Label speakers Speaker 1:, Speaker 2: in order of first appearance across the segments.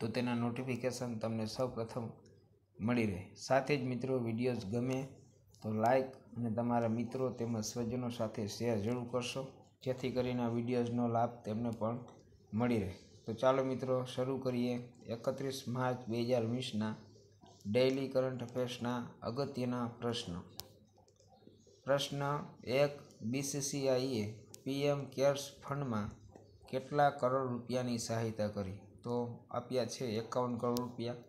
Speaker 1: તો તેના નોટિફિકેશન તમને સૌપ્રથમ મળી રહે સાથે જ મિત્રો વિડીયોઝ ગમે તો લાઇક અને તમારા મિત્રો તેમજ સ્વજનો સાથે શેર જરૂર કરશો જેથી કરીને આ વિડીયોઝનો લાભ તેમને પણ મળી રહે તો ચાલો મિત્રો શરૂ કરીએ એકત્રીસ માર્ચ બે હજાર વીસના ડેઇલી કરંટ અફેર્સના અગત્યના પ્રશ્નો પ્રશ્ન એક બીસીસીઆઈએ પીએમ કેર્સ ફંડમાં કેટલા કરોડ રૂપિયાની સહાયતા કરી તો આપ્યા છે એકાવન કરોડ રૂપિયા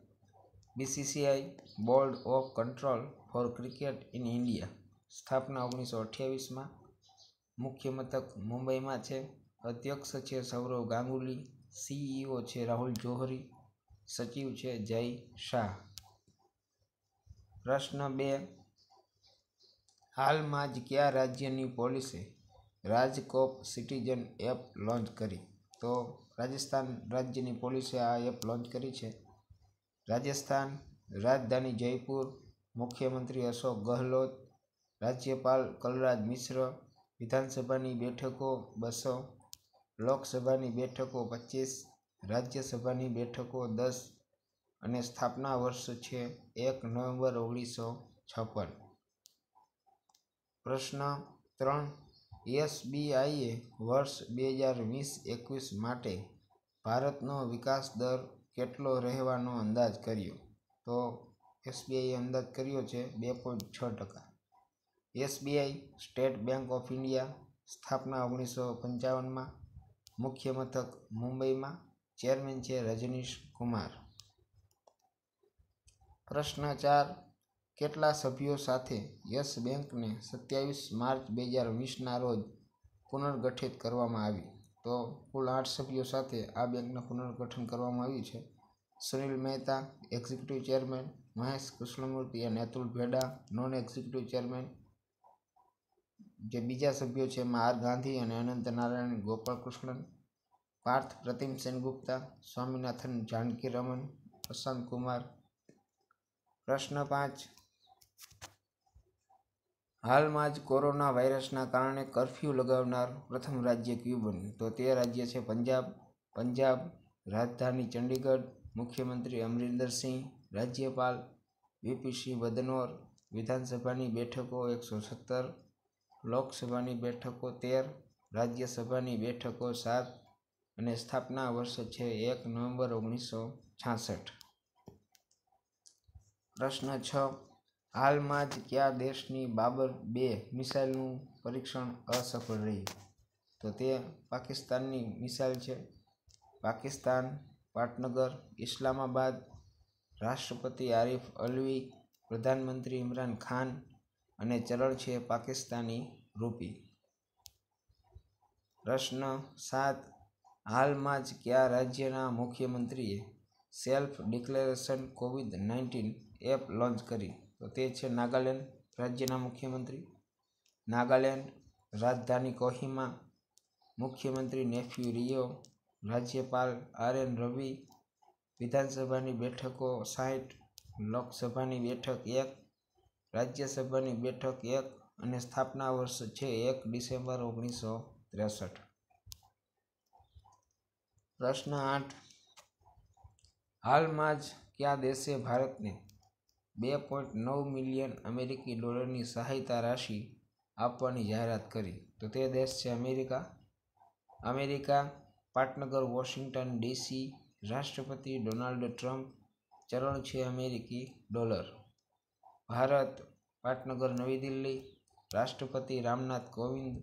Speaker 1: BCCI board of control for cricket in India સ્થાપના ઓગણીસો અઠ્યાવીસમાં મુખ્ય મથક મુંબઈમાં છે અધ્યક્ષ છે સૌરવ ગાંગુલી સીઈઓ e છે રાહુલ જોહરી સચિવ છે જય શાહ પ્રશ્ન બે હાલમાં જ કયા રાજ્યની પોલીસે રાજકોપ સિટીઝન એપ લોન્ચ કરી તો રાજસ્થાન રાજ્યની પોલીસે આ એપ લોન્ચ કરી છે રાજસ્થાન રાજધાની જયપુર મુખ્યમંત્રી અશોક ગહલોત રાજ્યપાલ કલરાજ મિશ્ર વિધાનસભાની બેઠકો બસો લોકસભાની બેઠકો પચીસ રાજ્યસભાની બેઠકો દસ અને સ્થાપના વર્ષ છે એક નવેમ્બર ઓગણીસો છપ્પન પ્રશ્ન ત્રણ એસબીઆઈએ વર્ષ બે હજાર વીસ એકવીસ માટે ભારતનો વિકાસ દર કેટલો રહેવાનો અંદાજ કર્યો તો એસબીઆઈએ અંદાજ કર્યો છે બે પોઈન્ટ છ ટકા SBI State Bank of India સ્થાપના ઓગણીસો પંચાવનમાં મુખ્ય મથક મુંબઈમાં ચેરમેન છે રજનીશ કુમાર પ્રશ્ન ચાર કેટલા સભ્યો સાથે યસ બેંકને સત્યાવીસ માર્ચ બે હજાર વીસના રોજ પુનર્ગઠિત કરવામાં આવી તો કુલ આઠ સભ્યો સાથે આ બેંકનું પુનર્ગઠન કરવામાં આવ્યું છે સુનિલ મહેતા એક્ઝિક્યુટિવ ચેરમેન મહેશ કૃષ્ણમૂર્તિ અને Atul Bheda non executive chairman જે બીજા સભ્યો છે એમાં આર ગાંધી અને અનંત નારાયણ ગોપાલકૃષ્ણન પાર્થ પ્રતિમ સેનગુપ્તા સ્વામિનાથન જાનકી રમન પ્રશાંત કુમાર પ્રશ્ન પાંચ હાલમાં જ કોરોના વાયરસના કારણે કર્ફ્યુ લગાવનાર પ્રથમ રાજ્ય કયું બન્યું તો તે રાજ્ય છે પંજાબ પંજાબ રાજધાની ચંડીગઢ મુખ્યમંત્રી અમરિંદર સિંહ રાજ્યપાલ વીપીસિંહ બદનોર વિધાનસભાની બેઠકો એકસો સત્તર લોકસભાની બેઠકો તેર રાજ્યસભાની બેઠકો સાત અને સ્થાપના વર્ષ છે એક નવેમ્બર ઓગણીસો છાસઠ પ્રશ્ન છ હાલમાં જ કયા દેશની બાબર બે મિસાઇલનું પરીક્ષણ અસફળ રહ્યું તો તે પાકિસ્તાનની મિસાઇલ છે પાકિસ્તાન પાટનગર ઇસ્લામાબાદ રાષ્ટ્રપતિ આરિફ અલવી પ્રધાનમંત્રી ઇમરાન ખાન અને ચરણ છે પાકિસ્તાની રૂપી પ્રશ્ન સાત હાલમાં જ કયા રાજ્યના મુખ્યમંત્રીએ self declaration Covid nineteen app launch કરી તો તે છે નાગાલેન્ડ રાજ્યના મુખ્યમંત્રી નાગાલેન્ડ રાજધાની કોહિમા મુખ્યમંત્રી નેફ્યુ રિયો રાજ્યપાલ આર એન રવિ વિધાનસભાની બેઠકો સાહીઠ લોકસભાની બેઠક એક રાજ્યસભાની બેઠક એક અને સ્થાપના વર્ષ છે એક ડિસેમ્બર ઓગણીસો ત્રેસઠ પ્રશ્ન આઠ હાલમાં જ કયા દેશે ભારતને બે પોઈન્ટ નવ મિલિયન અમેરિકી ડોલરની સહાયતા રાશિ આપવાની જાહેરાત કરી તો તે દેશ છે અમેરિકા અમેરિકા પાટનગર વોશિંગ્ટન ડીસી રાષ્ટ્રપતિ ડોનાલ્ડ ટ્રમ્પ ચલણ છે અમેરિકી ડોલર ભારત પાટનગર નવી દિલ્હી રાષ્ટ્રપતિ રામનાથ કોવિંદ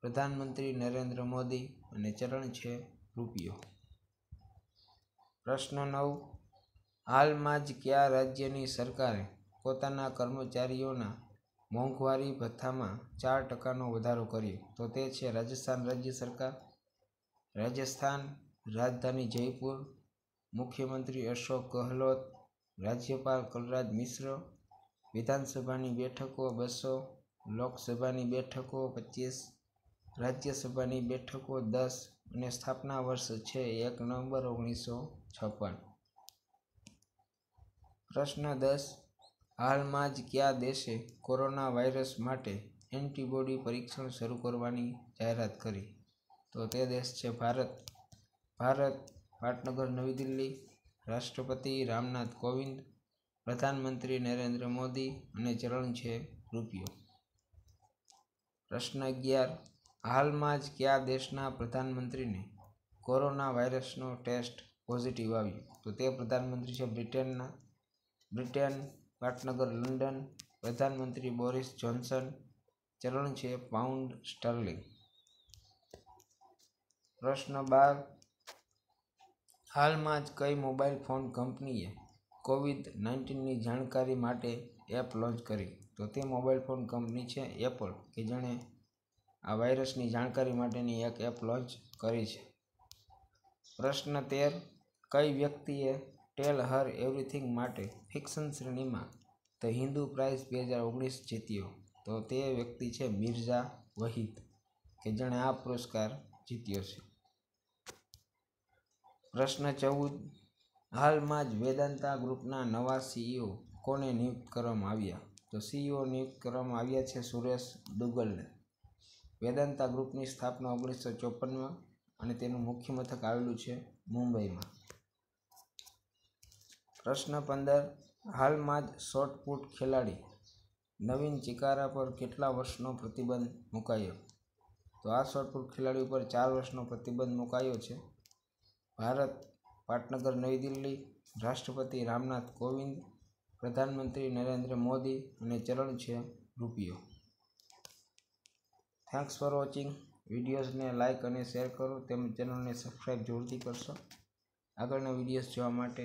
Speaker 1: પ્રધાનમંત્રી નરેન્દ્ર મોદી અને ચલણ છે રૂપિયો પ્રશ્ન નવ હાલમાં જ કયા રાજ્યની સરકારે પોતાના કર્મચારીઓના મોંઘવારી ભથ્થામાં ચાર ટકાનો વધારો કર્યો તો તે છે રાજસ્થાન રાજ્ય સરકાર રાજસ્થાન રાજધાની જયપુર મુખ્યમંત્રી અશોક ગહલોત રાજ્યપાલ કલરાજ મિશ્ર વિધાનસભાની બેઠકો બસો લોકસભાની બેઠકો પચીસ રાજ્યસભાની બેઠકો દસ અને સ્થાપના વર્ષ છે એક નવેમ્બર ઓગણીસો છપ્પન પ્રશ્ન દસ હાલમાં જ કયા દેશે કોરોના વાયરસ માટે એન્ટીબોડી પરીક્ષણ શરૂ કરવાની જાહેરાત કરી તો તે દેશ છે ભારત ભારત પાટનગર નવી દિલ્હી રાષ્ટ્રપતિ રામનાથ કોવિંદ પ્રધાનમંત્રી નરેન્દ્ર મોદી અને ચરણ છે રૂપિયો પ્રશ્ન અગિયાર હાલમાં જ કયા દેશના પ્રધાનમંત્રીને કોરોના વાયરસનો ટેસ્ટ પોઝિટિવ આવ્યો તો તે પ્રધાનમંત્રી છે બ્રિટનના બ્રિટન પાટનગર લંડન પ્રધાનમંત્રી બોરિસ જોન્સન ચલણ છે પાઉન્ડ સ્ટર્લિંગ પ્રશ્ન બાર હાલમાં જ કઈ મોબાઈલ ફોન કંપનીએ કોવિડ નાઇન્ટીનની જાણકારી માટે એપ લોન્ચ કરી તો તે મોબાઈલ ફોન કંપની છે એપલ કે જેણે આ વાયરસની જાણકારી માટેની એક એપ લોન્ચ કરી છે પ્રશ્ન તેર કઈ વ્યક્તિએ ટેલ હર એવરીથિંગ માટે ફિક્શન શ્રેણીમાં ધ હિન્દુ પ્રાઇઝ બે હજાર ઓગણીસ જીત્યો તો તે વ્યક્તિ છે મિર્ઝા વહીદ કે જેણે આ પુરસ્કાર જીત્યો છે પ્રશ્ન ચૌદ હાલમાં જ વેદાંતા ગ્રુપના નવા સીઈઓ કોને નિયુક્ત કરવામાં આવ્યા તો સીઈઓ નિયુક્ત કરવામાં આવ્યા છે સુરેશ દુગલને વેદાંતા ગ્રુપની સ્થાપના ઓગણીસો ચોપનમાં અને તેનું મુખ્ય મથક આવેલું છે મુંબઈમાં પ્રશ્ન પંદર હાલમાં જ શોર્ટપુટ ખેલાડી નવીન ચિકારા પર કેટલા વર્ષનો પ્રતિબંધ મુકાયો તો આ શોટપુટ ખેલાડી ઉપર ચાર વર્ષનો પ્રતિબંધ મુકાયો છે ભારત પાટનગર નવી દિલ્હી રાષ્ટ્રપતિ રામનાથ કોવિંદ પ્રધાનમંત્રી નરેન્દ્ર મોદી અને ચરણ છે રૂપિયો થેન્ક્સ ફોર વોચિંગ વિડીયોઝને લાઇક અને શેર કરો તેમજ ચેનલને સબસ્ક્રાઈબ જરૂરથી કરશો આગળના વિડીયોઝ જોવા માટે